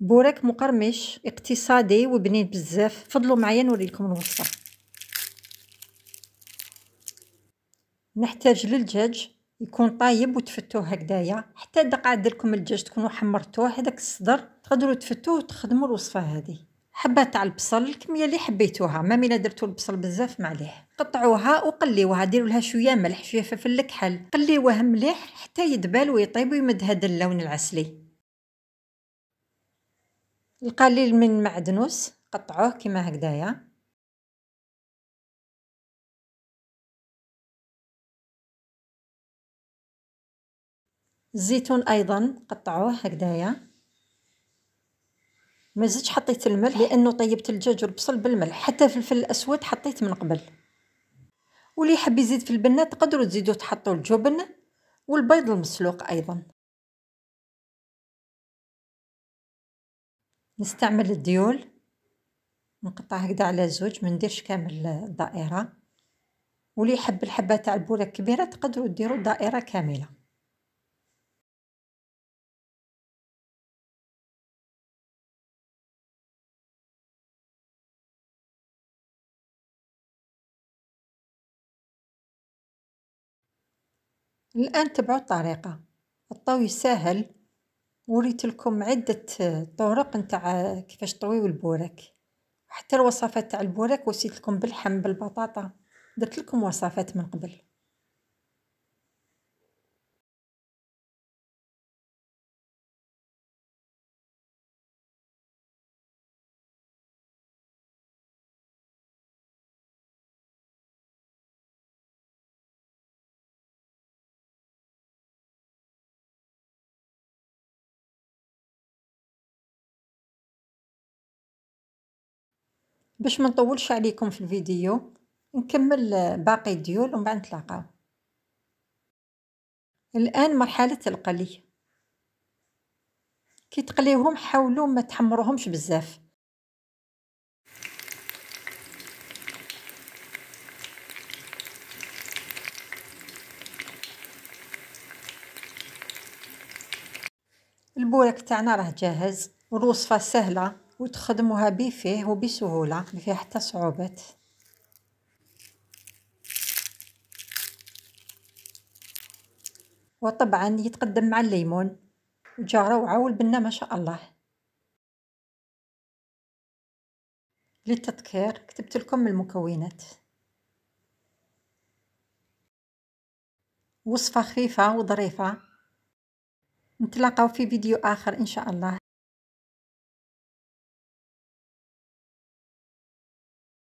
بوراك مقرمش اقتصادي وبنين بزاف فضلوا معايا نوريلكم الوصفه نحتاج للدجاج يكون طايب وتفتوه هكدايا حتى دقة دركم الدجاج تكونوا حمرتوه هذاك الصدر تقدروا تفتوه وتخدموا الوصفه هذه حبه تاع البصل الكميه اللي حبيتوها ما ملي درتو البصل بزاف معليه قطعوها وقليوها ديروا لها شويه ملح شويه فلفل كحل قليوها مليح حتى يدبل ويطيب ويمد هذا اللون العسلي القليل من المعدنوس قطعوه كما هكذايا الزيتون ايضا قطعوه هكذايا ما زدتش حطيت الملح لانه طيبت الدجاج والبصل بالملح حتى الفلفل الاسود حطيت من قبل واللي يحب يزيد في البنه تقدروا تزيدوا تحطوا الجبن والبيض المسلوق ايضا نستعمل الديول نقطع هكذا على زوج ما نديرش كامل الدائره واللي يحب الحبه تاع البوله كبيره تقدروا ديروا دائره كامله الان تبعوا الطريقه الطوي سهل وريت لكم عدة طرق نتاع كيفاش طويو البورك حتى الوصفات تاع البورك وسيت لكم بالحم بالبطاطا درت لكم وصفات من قبل باش ما نطولش عليكم في الفيديو نكمل باقي الديول ومن بعد نتلاقاو الان مرحله القلي كي تقليوهم حاولوا ما تحمروهمش بزاف البورك تاعنا راه جاهز والوصفه سهله وتخدموها بفيه وبسهولة ما فيها حتى صعوبات وطبعا يتقدم مع الليمون وجا روعة والبنة ما شاء الله للتذكير كتبت لكم المكونات وصفة خفيفة وظريفة نتلاقاو في فيديو آخر إن شاء الله